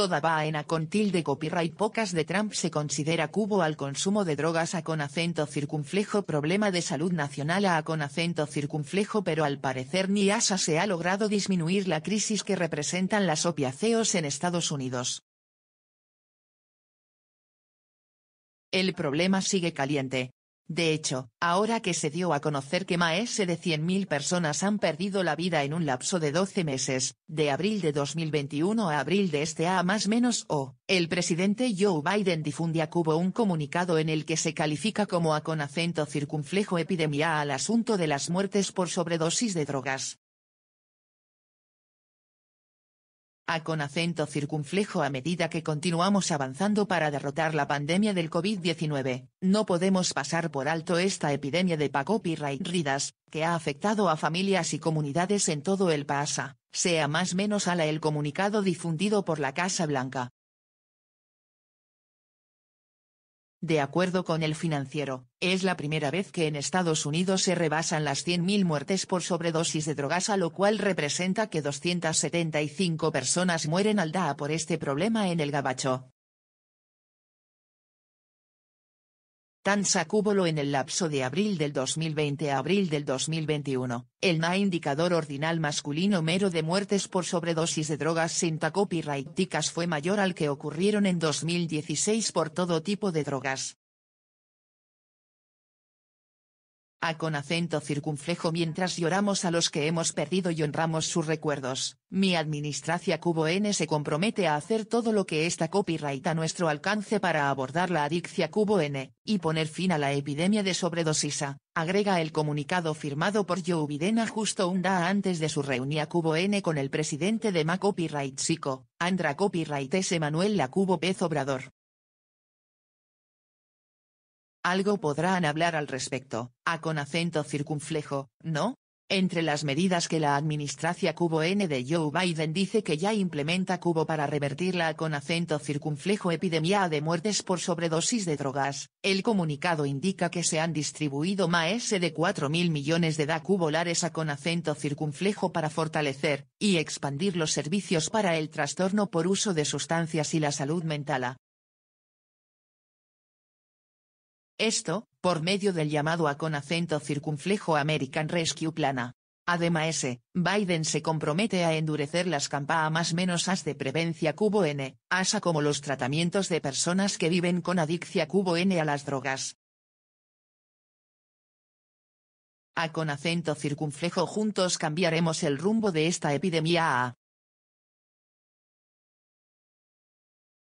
Toda en con de copyright pocas de Trump se considera cubo al consumo de drogas a con acento circunflejo problema de salud nacional a, con acento circunflejo pero al parecer ni ASA se ha logrado disminuir la crisis que representan las opiaceos en Estados Unidos. El problema sigue caliente, de hecho, ahora que se dio a conocer que más de 100.000 personas han perdido la vida en un lapso de 12 meses, de abril de 2021 a abril de este a más menos o, el presidente Joe Biden difundía Cubo un comunicado en el que se califica como a con acento circunflejo epidemia al asunto de las muertes por sobredosis de drogas, A con acento circunflejo a medida que continuamos avanzando para derrotar la pandemia del COVID-19, no podemos pasar por alto esta epidemia de Ridas, que ha afectado a familias y comunidades en todo el PASA, sea más menos la el comunicado difundido por la Casa Blanca, De acuerdo con el financiero, es la primera vez que en Estados Unidos se rebasan las 100.000 muertes por sobredosis de drogas, a lo cual representa que 275 personas mueren al día por este problema en el Gabacho. Tan sacúbolo en el lapso de abril del 2020 a abril del 2021, el NA indicador ordinal masculino mero de muertes por sobredosis de drogas Ticas fue mayor al que ocurrieron en 2016 por todo tipo de drogas, A con acento circunflejo mientras lloramos a los que hemos perdido y honramos sus recuerdos. Mi administración Cubo N se compromete a hacer todo lo que está copyright a nuestro alcance para abordar la adicción Cubo N, y poner fin a la epidemia de sobredosisa, agrega el comunicado firmado por Joe Biden justo un día antes de su reunión Cubo N con el presidente de Ma Copyright Sico, Andra Copyright S. Manuel Lacubo Pez Obrador. Algo podrán hablar al respecto, a con acento circunflejo, ¿no? Entre las medidas que la administración cubo N de Joe Biden dice que ya implementa cubo para revertir la con acento circunflejo epidemia de muertes por sobredosis de drogas, el comunicado indica que se han distribuido más de 4.000 millones de da cubolares a con acento circunflejo para fortalecer y expandir los servicios para el trastorno por uso de sustancias y la salud mental. Esto, por medio del llamado a con acento circunflejo American Rescue Plana. Además, Biden se compromete a endurecer las campañas más menos as de prevencia cubo N, asa como los tratamientos de personas que viven con adicción cubo N a las drogas. A con acento circunflejo juntos cambiaremos el rumbo de esta epidemia a